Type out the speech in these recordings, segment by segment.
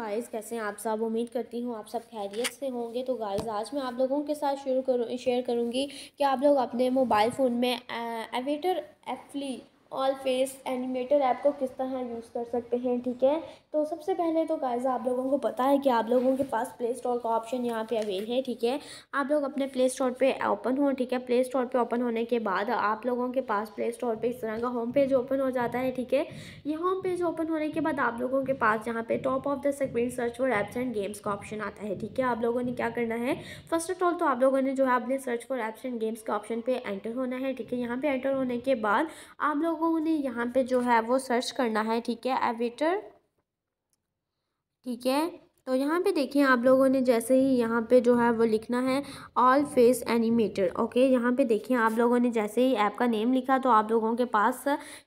guys कैसे हैं आप सब उम्मीद करती हूँ आप सब खैरियत से होंगे तो गाइस आज मैं आप लोगों के साथ शुरू करूँ शेयर करूँगी कि आप लोग अपने मोबाइल फ़ोन में Avatarify all face animator app को किस तरह यूज़ कर सकते हैं ठीक है तो सबसे पहले तो गाइज आप लोगों को पता है कि आप लोगों के पास प्ले स्टोर का ऑप्शन यहाँ पे अवेल है ठीक है आप लोग अपने प्ले स्टोर पे ओपन हो ठीक है प्ले स्टोर पे ओपन होने के बाद आप लोगों के पास प्ले स्टोर पे इस तरह का होम पेज ओपन हो जाता है ठीक है ये होम पेज ओपन होने के बाद आप लोगों के पास यहाँ पे top of the screen search for apps and games का ऑप्शन आता है ठीक है आप लोगों ने क्या करना है फर्स्ट ऑफ ऑल तो आप लोगों ने जो है अपने search for apps and games के ऑप्शन पर एंटर होना है ठीक है यहाँ पर एंटर होने के बाद आप लोग लोगों ने यहाँ पे जो है वो सर्च करना है ठीक है एविटर ठीक है तो यहाँ पे देखिए आप लोगों ने जैसे ही यहाँ पे जो है वो लिखना है ऑल फेस एनिमेटर ओके यहाँ पे देखिए आप लोगों ने जैसे ही ऐप का नेम लिखा तो आप लोगों के पास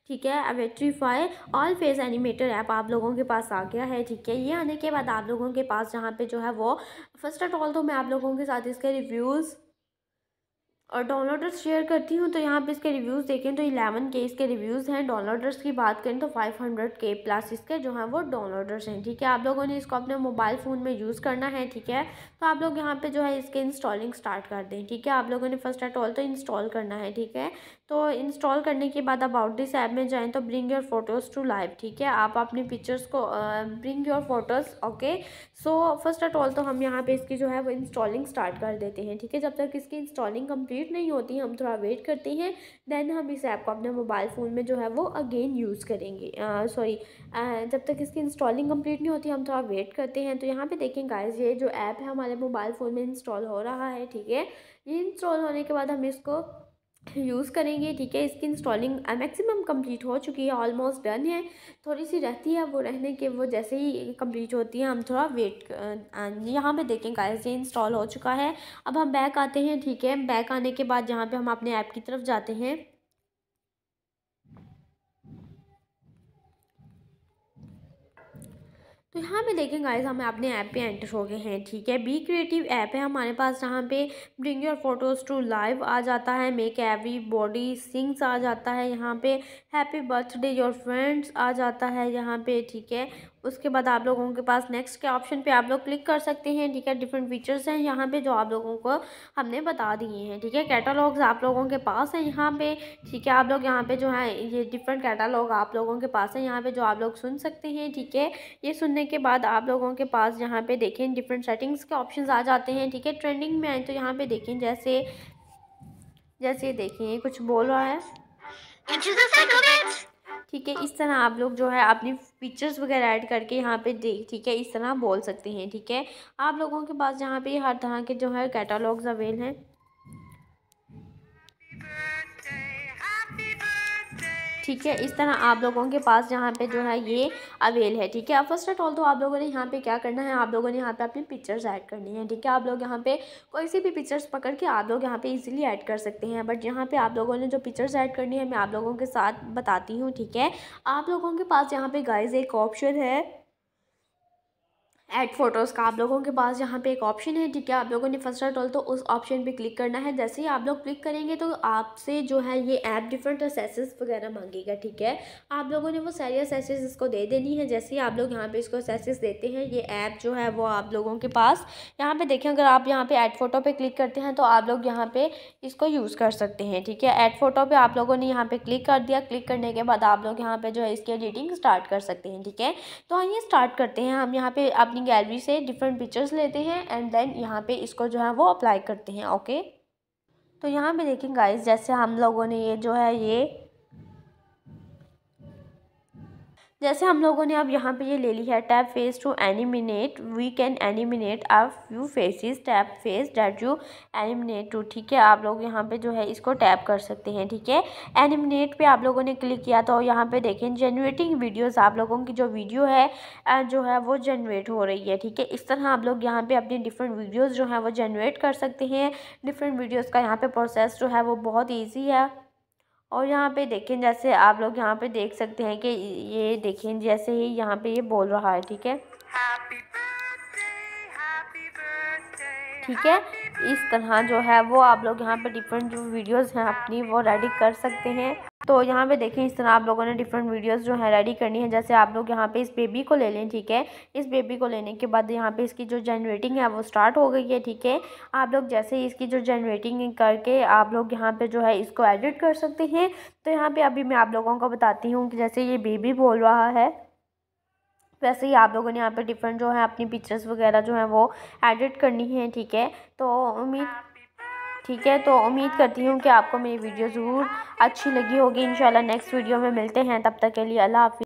ठीक है Avatarify all face animator app आप लोगों के पास आ गया है ठीक है ये आने के बाद आप लोगों के पास यहाँ पे जो है वो फर्स्ट ऑफ ऑल तो मैं आप लोगों के साथ इसके रिव्यूज़ और डाउनलोडर्स शेयर करती हूँ तो यहाँ पे इसके रिव्यूज़ देखें तो इलेवन के इसके रिव्यूज़ हैं डाउनलोडर्स की बात करें तो 500 के प्लस इसके जो हैं वो डाउनलोडर्स हैं ठीक है आप लोगों ने इसको अपने मोबाइल फ़ोन में यूज़ करना है ठीक है तो आप लोग यहाँ पे जो है इसके इंस्टॉलिंग स्टार्ट कर दें ठीक है आप लोगों ने फर्स्ट एट ऑल तो इंस्टॉल करना है ठीक है तो इंस्टॉल करने के बाद अबाउट दिस ऐप में जाएँ तो bring your photos to live ठीक है आप अपनी पिक्चर्स को bring your photos okay so first eight all तो हम यहाँ पर इसकी जो है वो इंस्टॉलिंग स्टार्ट कर देते हैं ठीक है जब तक इसकी इंस्टॉलिंग कम्प्लीट कंप्लीट नहीं होती हम थोड़ा वेट करते हैं देन हम इस ऐप को अपने मोबाइल फ़ोन में जो है वो अगेन यूज़ करेंगे सॉरी जब तक इसकी इंस्टॉलिंग कंप्लीट नहीं होती हम थोड़ा वेट करते हैं तो यहाँ पे देखें गाइस ये जो ऐप है हमारे मोबाइल फ़ोन में इंस्टॉल हो रहा है ठीक है ये इंस्टॉल होने के बाद हम इसको यूज़ करेंगे ठीक है इसकी इंस्टॉलिंग मैक्सिमम कंप्लीट हो चुकी है ऑलमोस्ट डन है थोड़ी सी रहती है वो रहने के वो जैसे ही कंप्लीट होती है हम थोड़ा वेट यहाँ पे देखें गाइस ये इंस्टॉल हो चुका है अब हम बैक आते हैं ठीक है बैक आने के बाद जहाँ पे हम अपने ऐप की तरफ जाते हैं तो यहाँ पे देखें गाइस हम अपने ऐप पे एंटर हो गए हैं ठीक है बी क्रिएटिव ऐप है हमारे पास यहाँ पे bring your photos to live आ जाता है मेक एवरी बॉडी सिंग्स आ जाता है यहाँ पे हैप्पी बर्थडे योर फ्रेंड्स आ जाता है यहाँ पे ठीक है उसके बाद आप लोगों के पास नेक्स्ट के ऑप्शन पे आप लोग क्लिक कर सकते हैं ठीक है डिफरेंट फीचर्स हैं यहाँ पे जो आप लोगों को हमने बता दिए हैं ठीक है कैटलॉग्स आप लोगों के पास हैं यहाँ पे ठीक है आप लोग यहाँ पे जो है ये डिफरेंट कैटलॉग आप लोगों के पास हैं यहाँ पे जो आप लोग सुन सकते हैं ठीक है ये सुनने के बाद आप लोगों के पास यहाँ पे देखें डिफरेंट सेटिंग्स के ऑप्शन आ जाते हैं ठीक है ट्रेंडिंग में आए तो यहाँ पर देखें जैसे जैसे देखें कुछ बोल रहा है ठीक है इस तरह आप लोग जो है अपनी पिक्चर्स वगैरह ऐड करके यहाँ पे देख ठीक है इस तरह बोल सकते हैं ठीक है आप लोगों के पास यहाँ पे हर तरह के जो है कैटालॉग्स अवेल हैं ठीक है इस तरह आप लोगों के पास यहाँ पे जो है ये अवेल है ठीक है अब फर्स्ट ऑफ ऑल तो आप लोगों ने यहाँ पे क्या करना है आप लोगों ने यहाँ पे अपनी पिक्चर्स ऐड करनी है ठीक है आप लोग यहाँ पे कोई सी भी पिक्चर्स पकड़ के आप लोग यहाँ पे इजीली ऐड कर सकते हैं बट यहाँ पे आप लोगों ने जो पिक्चर्स ऐड करनी है मैं आप लोगों के साथ बताती हूँ ठीक है आप लोगों के पास यहाँ पे गाइज एक ऑप्शन है ऐड फ़ोटोज़ का आप लोगों के पास यहाँ पे एक ऑप्शन है ठीक है आप लोगों ने फर्स्ट ऑल तो उस ऑप्शन पे क्लिक करना है जैसे ही आप लोग क्लिक करेंगे तो आपसे जो है ये ऐप डिफरेंट असेसेस वगैरह मांगेगा ठीक है आप लोगों ने वो सारी असेसेस इसको दे देनी है जैसे ही आप लोग यहाँ पे इसको असेसेस देते हैं ये ऐप जो है वो आप लोगों के पास यहाँ पर देखें अगर आप यहाँ पर एड फ़ोटो पर क्लिक करते हैं तो आप लोग यहाँ पर इसको यूज़ कर सकते हैं ठीक है एड फ़ोटो पर आप लोगों ने यहाँ पर क्लिक कर दिया क्लिक करने के बाद आप लोग यहाँ पर जो है इसकी एडिटिंग स्टार्ट कर सकते हैं ठीक है तो आइए स्टार्ट करते हैं हम यहाँ पर अपनी अपनी गैलरी से डिफरेंट पिक्चर्स लेते हैं एंड देन यहाँ पे इसको जो है वो अप्लाई करते हैं ओके तो यहाँ पे देखें गाइस जैसे हम लोगों ने ये जो है ये जैसे हम लोगों ने अब यहाँ पे ये ले ली है tap face to animate we can animate a few faces tap face that you animate too ठीक है आप लोग यहाँ पे जो है इसको टैप कर सकते हैं ठीक है एनिमिनेट पे आप लोगों ने क्लिक किया तो यहाँ पे देखें जनरेटिंग वीडियोस आप लोगों की जो वीडियो है जो है वो जनरेट हो रही है ठीक है इस तरह आप लोग यहाँ पर अपनी डिफरेंट वीडियोज़ जो हैं वो जनरेट कर सकते हैं डिफरेंट वीडियोज़ का यहाँ पर प्रोसेस जो है वो बहुत ईजी है और यहाँ पे देखें जैसे आप लोग यहाँ पे देख सकते हैं कि ये देखें जैसे ही यहाँ पे ये बोल रहा है ठीक है ठीक है इस तरह जो है वो आप लोग यहाँ पे डिफरेंट जो वीडियोस हैं अपनी वो रेडी कर सकते हैं तो यहाँ पे देखें इस तरह आप लोगों ने डिफरेंट वीडियोस जो है रेडी करनी है जैसे आप लोग यहाँ पे इस बेबी को ले लें ठीक है इस बेबी को लेने के बाद यहाँ पे इसकी जो जनरेटिंग है वो स्टार्ट हो गई है ठीक है आप लोग जैसे ही इसकी जो जनरेटिंग करके आप लोग यहाँ पे जो है इसको एडिट कर सकते हैं तो यहाँ पर अभी मैं आप लोगों को बताती हूँ कि जैसे ये बेबी बोल रहा है वैसे ही आप लोगों ने यहाँ पर डिफरेंट जो है अपनी पिक्चर्स वगैरह जो है वो एडिट करनी है ठीक है तो उम्मीद ठीक है तो उम्मीद करती हूँ कि आपको मेरी वीडियो ज़रूर अच्छी लगी होगी इन नेक्स्ट वीडियो में मिलते हैं तब तक के लिए अल्लाह हाफि